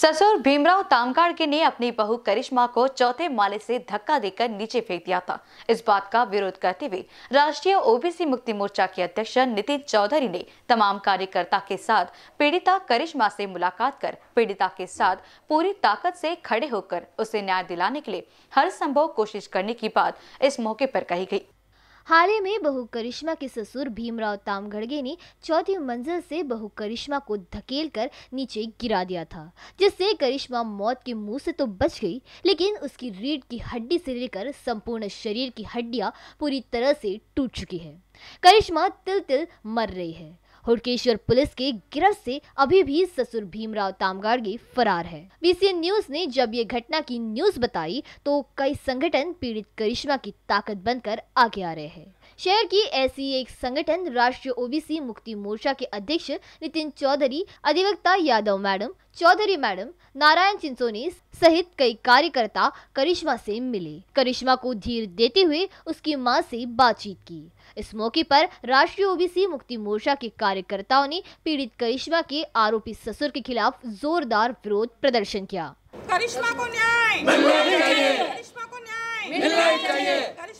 ससुर भीमराव तामगाड़के ने अपनी बहू करिश्मा को चौथे माले से धक्का देकर नीचे फेंक दिया था इस बात का विरोध करते हुए राष्ट्रीय ओबीसी मुक्ति मोर्चा के अध्यक्ष नितिन चौधरी ने तमाम कार्यकर्ता के साथ पीड़िता करिश्मा से मुलाकात कर पीड़िता के साथ पूरी ताकत से खड़े होकर उसे न्याय दिलाने के लिए हर संभव कोशिश करने की बात इस मौके पर कही गयी हाल ही में बहु करिश्मा के ससुर भीमराव ताम घड़गे ने चौथी मंजिल से बहु करिश्मा को धकेल कर नीचे गिरा दिया था जिससे करिश्मा मौत के मुंह से तो बच गई लेकिन उसकी रीढ़ की हड्डी से लेकर संपूर्ण शरीर की हड्डियां पूरी तरह से टूट चुकी है करिश्मा तिल तिल मर रही है हुड़केश्वर पुलिस के गिरफ्त से अभी भी ससुर भीमराव तामगाड़गी फरार है बीसीएन न्यूज ने जब ये घटना की न्यूज बताई तो कई संगठन पीड़ित करिश्मा की ताकत बनकर आगे आ रहे हैं शहर की ऐसी एक संगठन राष्ट्रीय ओबीसी मुक्ति मोर्चा के अध्यक्ष नितिन चौधरी अधिवक्ता यादव मैडम चौधरी मैडम नारायण चिंसोनी सहित कई कार्यकर्ता करिश्मा से मिले करिश्मा को धीर देते हुए उसकी मां से बातचीत की इस मौके पर राष्ट्रीय ओबीसी मुक्ति मोर्चा के कार्यकर्ताओं ने पीड़ित करिश्मा के आरोपी ससुर के खिलाफ जोरदार विरोध प्रदर्शन किया करिश्मा को न्याय मिलना चाहिए करिश्मा को न्याय मिलना चाहिए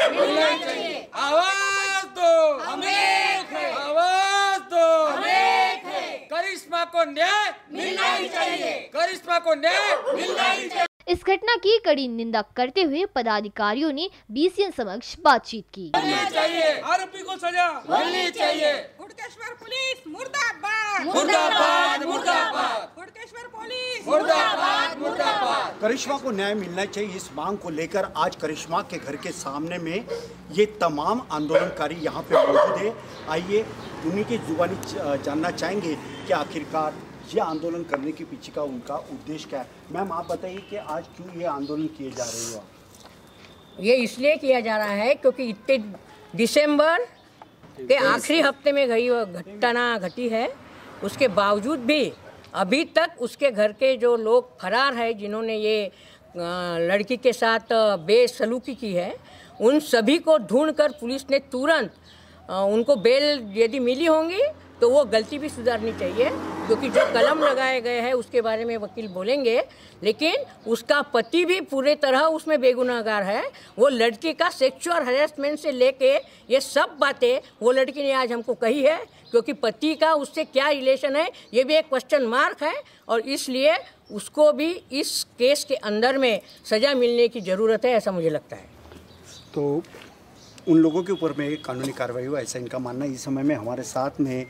चाहिए आवाज दो हमें आवाज दो हमें करिश्मा को न्याय मिलना ही चाहिए करिश्मा को न्याय मिलना ही चाहिए इस घटना की कड़ी निंदा करते हुए पदाधिकारियों ने बीसीएन समक्ष बातचीत की चाहिए आरोपी को सजा मिलनी चाहिए हुडकेश्वर पुलिस मुर्दाबाद मुर्दाबाद मुर्दाबाद पुलिस मुर्दाबाद मुर्दाबाद करिश्मा को न्याय मिलना चाहिए इस मांग को लेकर आज करिश्मा के घर के सामने में ये तमाम आंदोलनकारी यहाँ पे मौजूद है आइए उन्हीं की जुबानी जानना चाहेंगे कि आखिरकार ये आंदोलन करने के पीछे का उनका उद्देश्य क्या है मैम आप बताइए कि आज क्यों ये आंदोलन किए जा रहे हो ये इसलिए किया जा रहा है क्योंकि इतने दिसंबर कि आखिरी हफ्ते में गई घटना घटी है उसके बावजूद भी अभी तक उसके घर के जो लोग फरार है जिन्होंने ये लड़की के साथ बेसलूकी की है उन सभी को ढूंढकर पुलिस ने तुरंत उनको बेल यदि मिली होंगी तो वो गलती भी सुधारनी चाहिए क्योंकि जो कलम लगाए गए हैं उसके बारे में वकील बोलेंगे लेकिन उसका पति भी पूरे तरह उसमें बेगुनाहगार है वो लड़की का सेक्सुअल हरेसमेंट से लेके ये सब बातें वो लड़की ने आज हमको कही है क्योंकि पति का उससे क्या रिलेशन है ये भी एक क्वेश्चन मार्क है और इसलिए उसको भी इस केस के अंदर में सज़ा मिलने की ज़रूरत है ऐसा मुझे लगता है तो उन लोगों के ऊपर में कानूनी कार्रवाई हो ऐसा इनका मानना इस समय में हमारे साथ में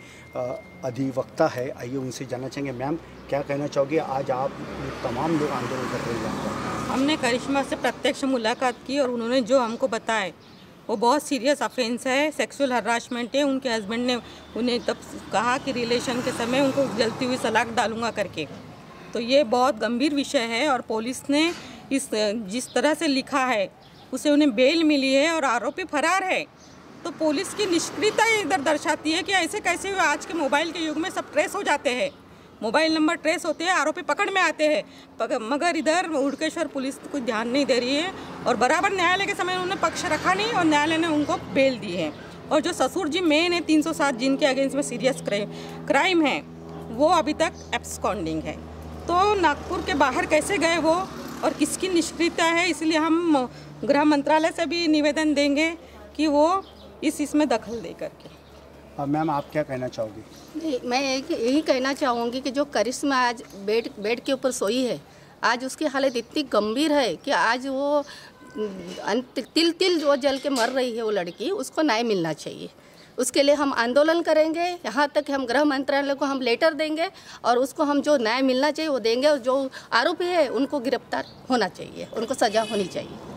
अधिवक्ता है आइए उनसे जानना चाहेंगे मैम क्या कहना चाहोगे आज आप तमाम लोग आंदोलन कर रहे हैं हमने करिश्मा से प्रत्यक्ष मुलाकात की और उन्होंने जो हमको बताया वो बहुत सीरियस अफेंस है सेक्सुअल हरासमेंट है उनके हस्बैंड ने उन्हें तब कहा कि रिलेशन के समय उनको जलती हुई सलाख डालूंगा करके तो ये बहुत गंभीर विषय है और पुलिस ने इस जिस तरह से लिखा है उसे उन्हें बेल मिली है और आरोपी फरार है तो पुलिस की निष्क्रियता इधर दर्शाती है कि ऐसे कैसे हुए आज के मोबाइल के युग में सब ट्रेस हो जाते हैं मोबाइल नंबर ट्रेस होते हैं आरोपी पकड़ में आते हैं मगर इधर उड़केश्वर पुलिस कोई ध्यान नहीं दे रही है और बराबर न्यायालय के समय उन्होंने पक्ष रखा नहीं और न्यायालय ने उनको बेल दी है और जो ससुर जी मेन है तीन जिनके अगेंस्ट में सीरियस क्राइम है वो अभी तक एब्सकॉन्डिंग है तो नागपुर के बाहर कैसे गए वो और किसकी निष्क्रियता है इसलिए हम गृह मंत्रालय से भी निवेदन देंगे कि वो इस इसमें दखल दे करके और मैम आप क्या कहना चाहोगी मैं यही कहना चाहूँगी कि जो करिश्मा आज बेड बेड के ऊपर सोई है आज उसकी हालत इतनी गंभीर है कि आज वो अं, तिल तिल जो जल के मर रही है वो लड़की उसको न्याय मिलना चाहिए उसके लिए हम आंदोलन करेंगे यहाँ तक हम गृह मंत्रालय को हम लेटर देंगे और उसको हम जो न्याय मिलना चाहिए वो देंगे और जो आरोपी है उनको गिरफ्तार होना चाहिए उनको सजा होनी चाहिए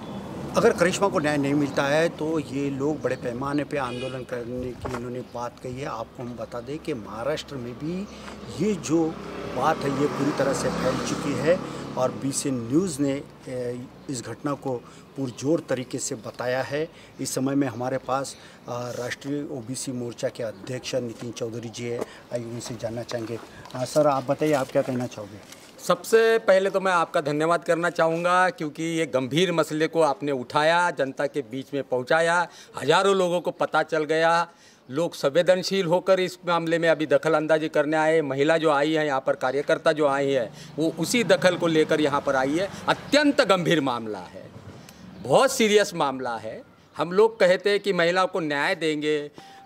अगर करिश्मा को न्याय नहीं मिलता है तो ये लोग बड़े पैमाने पे आंदोलन करने की इन्होंने बात कही है आपको हम बता दें कि महाराष्ट्र में भी ये जो बात है ये पूरी तरह से फैल चुकी है और बी सी न्यूज़ ने इस घटना को पुरजोर तरीके से बताया है इस समय में हमारे पास राष्ट्रीय ओबीसी मोर्चा के अध्यक्ष नितिन चौधरी जी है आइए उनसे जानना चाहेंगे सर आप बताइए आप क्या कहना चाहोगे सबसे पहले तो मैं आपका धन्यवाद करना चाहूँगा क्योंकि ये गंभीर मसले को आपने उठाया जनता के बीच में पहुँचाया हजारों लोगों को पता चल गया लोग संवेदनशील होकर इस मामले में अभी दखल अंदाजी करने आए महिला जो आई है यहाँ पर कार्यकर्ता जो आई है वो उसी दखल को लेकर यहाँ पर आई है अत्यंत गंभीर मामला है बहुत सीरियस मामला है हम लोग कहते हैं कि महिलाओं को न्याय देंगे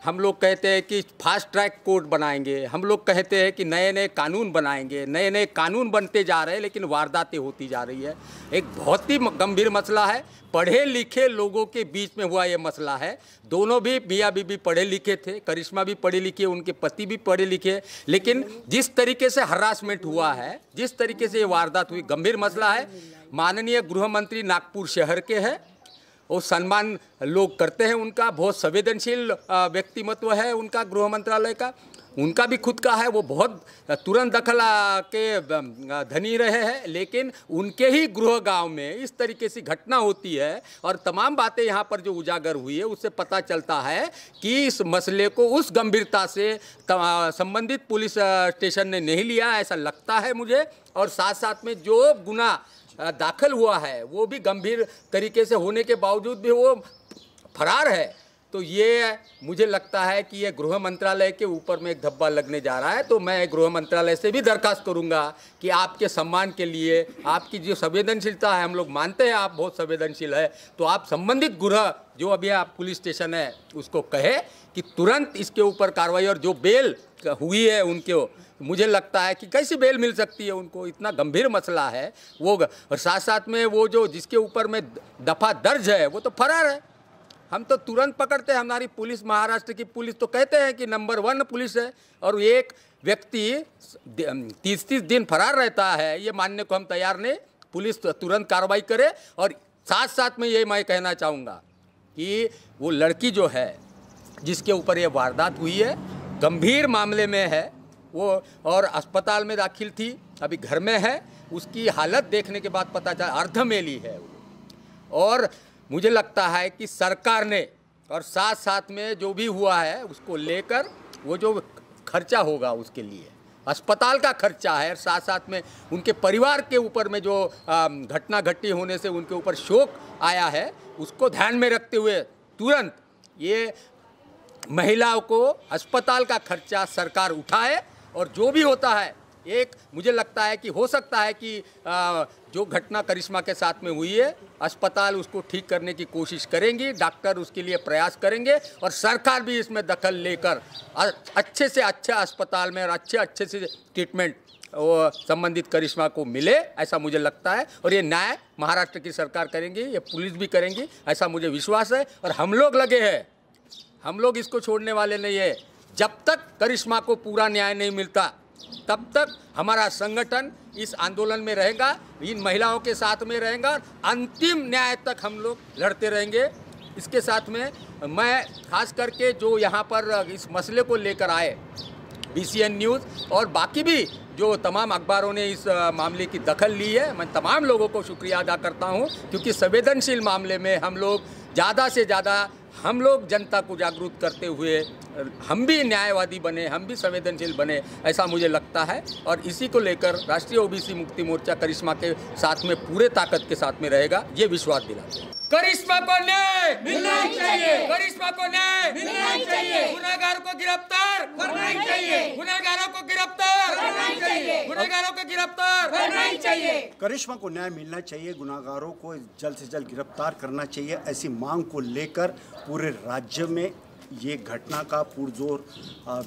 हम लोग कहते हैं कि फास्ट ट्रैक कोर्ट बनाएंगे हम लोग कहते हैं कि नए नए कानून बनाएंगे नए नए कानून बनते जा रहे हैं लेकिन वारदातें होती जा रही है एक बहुत ही गंभीर मसला है पढ़े लिखे लोगों के बीच में हुआ ये मसला है दोनों भी मियाँ बीबी पढ़े लिखे थे करिश्मा भी पढ़े लिखे उनके पति भी पढ़े लिखे लेकिन जिस तरीके से हरासमेंट हुआ है जिस तरीके से ये वारदात हुई गंभीर मसला है माननीय गृह मंत्री नागपुर शहर के हैं वो सम्मान लोग करते हैं उनका बहुत संवेदनशील व्यक्तिमत्व है उनका गृह मंत्रालय का उनका भी खुद का है वो बहुत तुरंत दखल के धनी रहे हैं लेकिन उनके ही गृह गांव में इस तरीके से घटना होती है और तमाम बातें यहाँ पर जो उजागर हुई है उससे पता चलता है कि इस मसले को उस गंभीरता से संबंधित पुलिस स्टेशन ने नहीं लिया ऐसा लगता है मुझे और साथ साथ में जो गुना दाखिल हुआ है वो भी गंभीर तरीके से होने के बावजूद भी वो फरार है तो ये मुझे लगता है कि ये गृह मंत्रालय के ऊपर में एक धब्बा लगने जा रहा है तो मैं गृह मंत्रालय से भी दरखास्त करूंगा कि आपके सम्मान के लिए आपकी जो संवेदनशीलता है हम लोग मानते हैं आप बहुत संवेदनशील है तो आप संबंधित गृह जो अभी आप पुलिस स्टेशन है उसको कहे कि तुरंत इसके ऊपर कार्रवाई और जो बेल हुई है उनके मुझे लगता है कि कैसी बेल मिल सकती है उनको इतना गंभीर मसला है वो और साथ साथ में वो जो जिसके ऊपर में दफा दर्ज है वो तो फरार है हम तो तुरंत पकड़ते हैं हमारी पुलिस महाराष्ट्र की पुलिस तो कहते हैं कि नंबर वन पुलिस है और एक व्यक्ति तीस तीस दिन फरार रहता है ये मानने को हम तैयार नहीं पुलिस तुरंत कार्रवाई करे और साथ साथ में ये मैं कहना चाहूँगा कि वो लड़की जो है जिसके ऊपर ये वारदात हुई है गंभीर मामले में है वो और अस्पताल में दाखिल थी अभी घर में है उसकी हालत देखने के बाद पता चला अर्धमेली है वो और मुझे लगता है कि सरकार ने और साथ साथ में जो भी हुआ है उसको लेकर वो जो खर्चा होगा उसके लिए अस्पताल का खर्चा है साथ साथ में उनके परिवार के ऊपर में जो घटना घटी होने से उनके ऊपर शोक आया है उसको ध्यान में रखते हुए तुरंत ये महिलाओं को अस्पताल का खर्चा सरकार उठाए और जो भी होता है एक मुझे लगता है कि हो सकता है कि जो घटना करिश्मा के साथ में हुई है अस्पताल उसको ठीक करने की कोशिश करेंगी डॉक्टर उसके लिए प्रयास करेंगे और सरकार भी इसमें दखल लेकर अच्छे से अच्छे अस्पताल में और अच्छे अच्छे से ट्रीटमेंट वो संबंधित करिश्मा को मिले ऐसा मुझे लगता है और ये न्याय महाराष्ट्र की सरकार करेंगी ये पुलिस भी करेंगी ऐसा मुझे विश्वास है और हम लोग लगे हैं हम लोग इसको छोड़ने वाले नहीं है जब तक करिश्मा को पूरा न्याय नहीं मिलता तब तक हमारा संगठन इस आंदोलन में रहेगा इन महिलाओं के साथ में रहेगा और अंतिम न्याय तक हम लोग लड़ते रहेंगे इसके साथ में मैं खास करके जो यहाँ पर इस मसले को लेकर आए बी न्यूज़ और बाकी भी जो तमाम अखबारों ने इस मामले की दखल ली है मैं तमाम लोगों को शुक्रिया अदा करता हूँ क्योंकि संवेदनशील मामले में हम लोग ज़्यादा से ज़्यादा हम लोग जनता को जागरूक करते हुए हम भी न्यायवादी बने हम भी संवेदनशील बने ऐसा मुझे लगता है और इसी को लेकर राष्ट्रीय ओबीसी मुक्ति मोर्चा करिश्मा के साथ में पूरे ताकत के साथ में रहेगा ये विश्वास दिला करिश्मा को न्याय मिलना चाहिए करिश्मा को न्याय मिलना चाहिए गुनागार को गिरफ्तार करना चाहिए गुनागारों को गिरफ्तार करना ही चाहिए करिश्मा को न्याय मिलना चाहिए गुनागारों को जल्द से जल्द गिरफ्तार करना चाहिए ऐसी मांग को लेकर पूरे राज्य में ये घटना का पुरजोर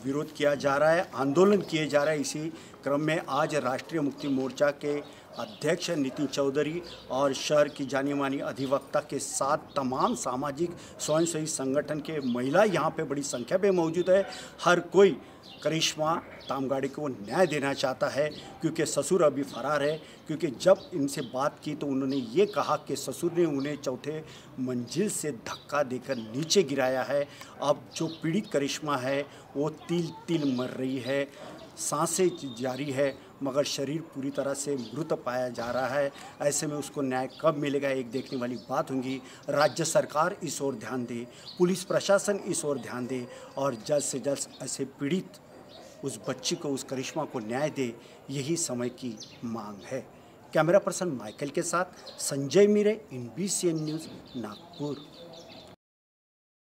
विरोध किया जा रहा है आंदोलन किए जा रहे हैं इसी क्रम में आज राष्ट्रीय मुक्ति मोर्चा के अध्यक्ष नितिन चौधरी और शहर की जानी मानी अधिवक्ता के साथ तमाम सामाजिक स्वयंसेवी संगठन के महिला यहाँ पे बड़ी संख्या में मौजूद है हर कोई करिश्मा तामगाड़ी को न्याय देना चाहता है क्योंकि ससुर अभी फरार है क्योंकि जब इनसे बात की तो उन्होंने ये कहा कि ससुर ने उन्हें चौथे मंजिल से धक्का देकर नीचे गिराया है अब जो पीड़ित करिश्मा है वो तिल तिल मर रही है सांसें जारी है मगर शरीर पूरी तरह से मृत पाया जा रहा है ऐसे में उसको न्याय कब मिलेगा एक देखने वाली बात होंगी राज्य सरकार इस ओर ध्यान दे पुलिस प्रशासन इस ओर ध्यान दे और जल्द से जल्द ऐसे पीड़ित उस बच्ची को उस करिश्मा को न्याय दे यही समय की मांग है कैमरा पर्सन माइकल के साथ Sanjay Meere in B news Nagpur